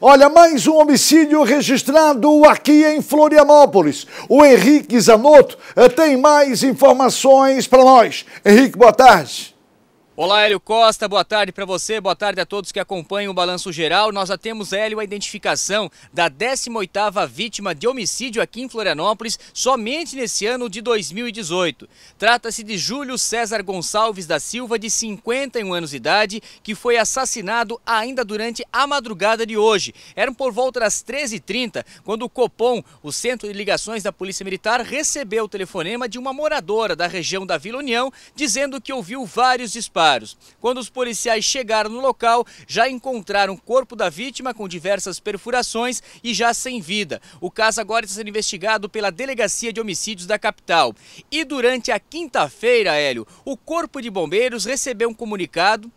Olha, mais um homicídio registrado aqui em Florianópolis. O Henrique Zanotto eh, tem mais informações para nós. Henrique, boa tarde. Olá, Hélio Costa, boa tarde para você, boa tarde a todos que acompanham o Balanço Geral. Nós já temos, Hélio, a identificação da 18ª vítima de homicídio aqui em Florianópolis somente nesse ano de 2018. Trata-se de Júlio César Gonçalves da Silva, de 51 anos de idade, que foi assassinado ainda durante a madrugada de hoje. Eram por volta das 13h30, quando o COPOM, o Centro de Ligações da Polícia Militar, recebeu o telefonema de uma moradora da região da Vila União, dizendo que ouviu vários disparos disparos. Quando os policiais chegaram no local, já encontraram o corpo da vítima com diversas perfurações e já sem vida. O caso agora está sendo investigado pela Delegacia de Homicídios da capital. E durante a quinta-feira, Hélio, o Corpo de Bombeiros recebeu um comunicado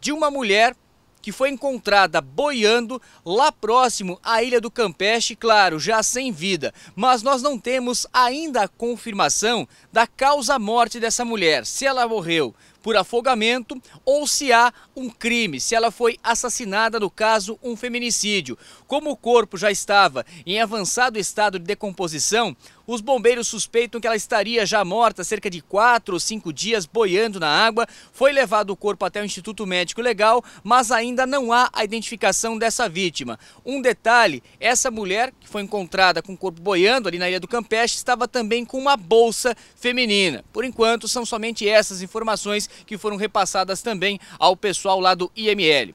de uma mulher que foi encontrada boiando lá próximo à ilha do Campeche, claro, já sem vida. Mas nós não temos ainda a confirmação da causa morte dessa mulher, se ela morreu por afogamento ou se há um crime, se ela foi assassinada, no caso, um feminicídio. Como o corpo já estava em avançado estado de decomposição, os bombeiros suspeitam que ela estaria já morta cerca de quatro ou cinco dias boiando na água. Foi levado o corpo até o Instituto Médico Legal, mas ainda não há a identificação dessa vítima. Um detalhe: essa mulher, que foi encontrada com o corpo boiando ali na Ilha do Campeche, estava também com uma bolsa feminina. Por enquanto, são somente essas informações que foram repassadas também ao pessoal lá do IML.